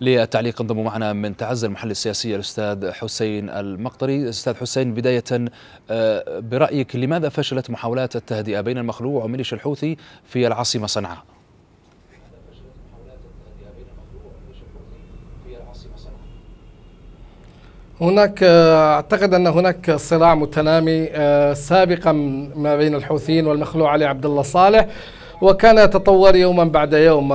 للتعليق انضموا معنا من تعز المحل السياسي الاستاذ حسين المقطري استاذ حسين بدايه آه، برايك لماذا فشلت محاولات التهدئه بين المخلوع وميليشيا الحوثي في العاصمه صنعاء هناك اعتقد ان هناك صراع متنامي آه، سابقا ما بين الحوثيين والمخلوع علي عبد الله صالح وكان يتطور يوما بعد يوم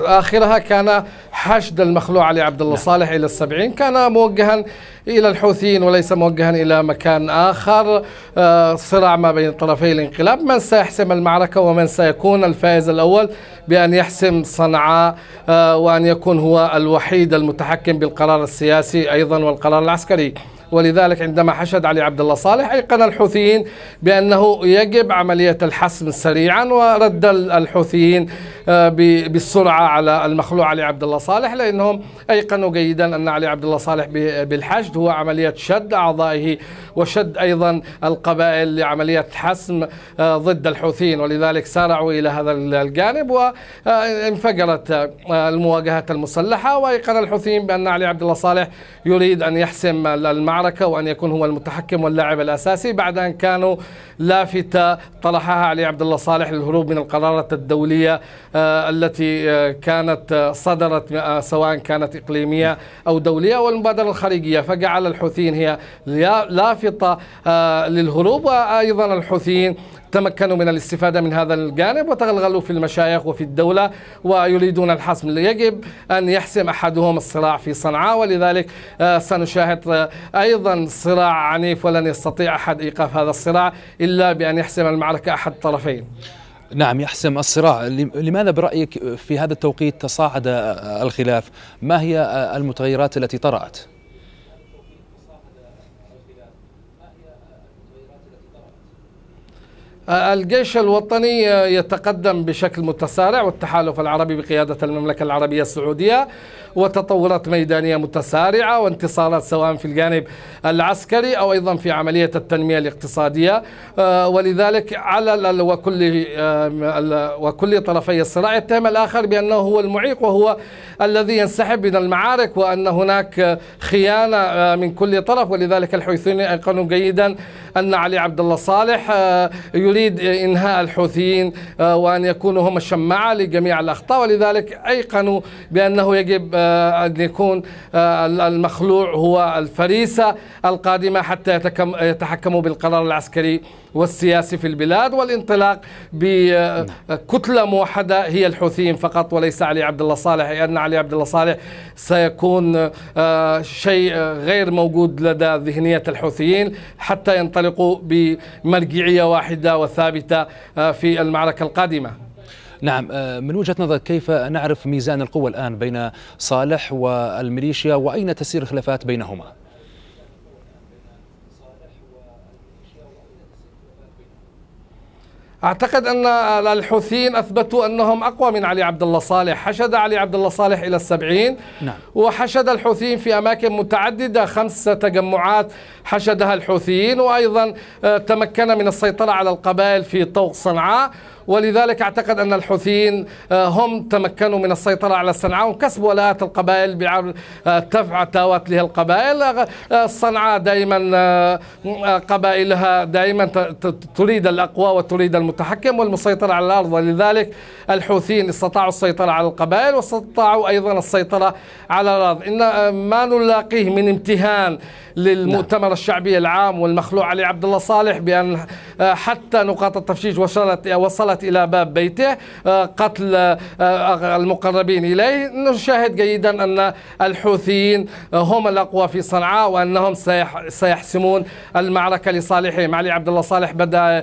آخرها كان حشد المخلوع علي عبد الله نعم. صالح إلى السبعين كان موجها إلى الحوثيين وليس موجها إلى مكان آخر آه، صراع ما بين طرفي الانقلاب من سيحسم المعركة ومن سيكون الفائز الأول بأن يحسم صنعاء آه، وأن يكون هو الوحيد المتحكم بالقرار السياسي أيضا والقرار العسكري ولذلك عندما حشد علي عبد الله صالح أيقن الحوثيين بأنه يجب عملية الحسم سريعا ورد الحوثيين آه، بالسرعة على المخلوع علي عبد الله صالح لأنهم أيقنوا جيدا أن علي عبد الله صالح بالحشد هو عملية شد أعضائه وشد أيضا القبائل لعملية حسم آه، ضد الحوثيين ولذلك سارعوا إلى هذا الجانب وانفجرت آه، المواجهات المسلحة وأيقن الحوثيين بأن علي عبد الله صالح يريد أن يحسم المعركة وأن يكون هو المتحكم واللاعب الأساسي بعد أن كانوا لافتة طرحها علي عبد الله صالح للهروب من القرارات الدولية آه، التي آه، كانت آه، صدرت سواء كانت إقليمية أو دولية والمبادرة الخارجية فجعل الحوثيين هي لافتة للهروب وأيضا الحوثيين تمكنوا من الاستفادة من هذا الجانب وتغلغلوا في المشايخ وفي الدولة ويريدون الحسم يجب أن يحسم أحدهم الصراع في صنعاء ولذلك سنشاهد أيضا صراع عنيف ولن يستطيع أحد إيقاف هذا الصراع إلا بأن يحسم المعركة أحد الطرفين نعم يحسم الصراع لماذا برأيك في هذا التوقيت تصاعد الخلاف ما هي المتغيرات التي طرأت؟ الجيش الوطني يتقدم بشكل متسارع والتحالف العربي بقيادة المملكة العربية السعودية وتطورات ميدانية متسارعة وانتصارات سواء في الجانب العسكري أو أيضا في عملية التنمية الاقتصادية آه، ولذلك على وكل آه، وكل طرفي الصراع يتهم الآخر بأنه هو المعيق وهو الذي ينسحب من المعارك وأن هناك خيانة آه، من كل طرف ولذلك الحوثيون أيقنوا جيدا أن علي عبد الله صالح يريد إنهاء الحوثيين آه، وأن يكونوا هم الشماعة لجميع الأخطاء ولذلك أيقنوا بأنه يجب آه، أن يكون آه، المخلوع هو الفريسة القادمة حتى يتحكموا بالقرار العسكري والسياسي في البلاد والانطلاق بكتلة موحدة هي الحوثيين فقط وليس علي عبد الله صالح لأن علي عبد الله صالح سيكون شيء غير موجود لدى ذهنية الحوثيين حتى ينطلقوا بمرجعية واحدة وثابتة آه، في المعركة القادمة نعم آه، من وجهة نظرك كيف نعرف ميزان القوة الآن بين صالح والميليشيا وأين تسير الخلافات بينهما؟ أعتقد أن الحوثيين أثبتوا أنهم أقوى من علي عبد الله صالح حشد علي عبد الله صالح إلى السبعين نعم. وحشد الحوثيين في أماكن متعددة خمس تجمعات حشدها الحوثيين وأيضا آه، تمكن من السيطرة على القبائل في طوق صنعاء ولذلك أعتقد أن الحوثيين آه، هم تمكنوا من السيطرة على صنعاء وكسب ولاءات القبائل بعمل آه، تفع تاوت له القبائل آه، صنعاء دائما قبائلها دائما تريد الأقوى وتريد المتحكم والمسيطر على الأرض ولذلك الحوثيين استطاعوا السيطرة على القبائل واستطاعوا أيضا السيطرة على الأرض إن ما نلاقيه من امتهان للمؤتمر الشعبي العام والمخلوع علي عبد الله صالح بأن آه، حتى نقاط التفتيش وصلت وصلت الى باب بيته آه، قتل آه، المقربين اليه نشاهد جيدا ان الحوثيين هم الاقوى في صنعاء وانهم سيحسمون المعركه لصالحهم علي عبد الله صالح بدا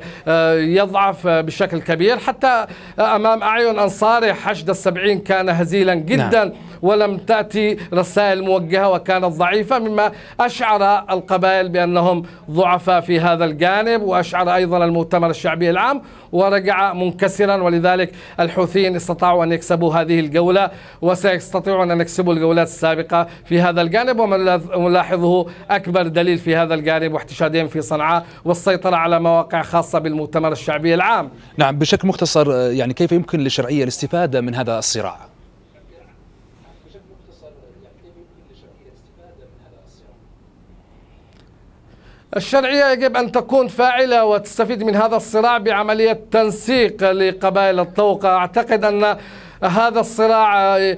يضعف بشكل كبير حتى امام اعين انصاره حشد السبعين كان هزيلا نعم. جدا نعم. ولم تأتي رسائل موجهة وكانت ضعيفة مما أشعر القبائل بأنهم ضعفاء في هذا الجانب وأشعر أيضا المؤتمر الشعبي العام ورجع منكسرا ولذلك الحوثيين استطاعوا أن يكسبوا هذه الجولة وسيستطيعون أن يكسبوا الجولات السابقة في هذا الجانب نلاحظه أكبر دليل في هذا الجانب واحتشادهم في صنعاء والسيطرة على مواقع خاصة بالمؤتمر الشعبي العام نعم بشكل مختصر يعني كيف يمكن للشرعية الاستفادة من هذا الصراع الشرعية يجب أن تكون فاعلة وتستفيد من هذا الصراع بعملية تنسيق لقبائل الطوق أعتقد أن هذا الصراع آه،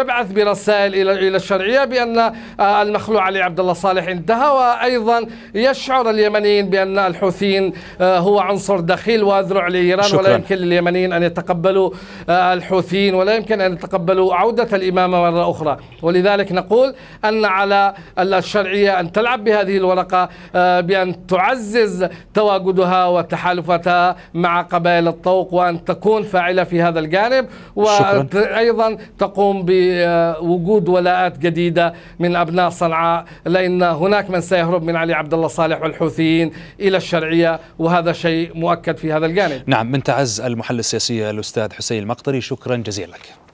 يبعث برسائل إلى الى الشرعية بأن آه، المخلوع علي عبد الله صالح انتهى وأيضا يشعر اليمنيين بأن الحوثيين آه، هو عنصر دخيل وأذرع لإيران ولا يمكن لليمنيين أن يتقبلوا الحوثيين ولا يمكن أن يتقبلوا عودة الإمامة مرة أخرى ولذلك نقول أن على الشرعية أن تلعب بهذه الورقة بأن تعزز تواجدها وتحالفاتها مع قبائل الطوق وأن تكون فاعلة في هذا الجانب وأيضا تقوم بوجود ولاءات جديدة من أبناء صنعاء لأن هناك من سيهرب من علي عبد الله صالح والحوثيين إلى الشرعية وهذا شيء مؤكد في هذا الجانب نعم من تعز المحلل السياسي الأستاذ حسين المقطري شكرا جزيلا لك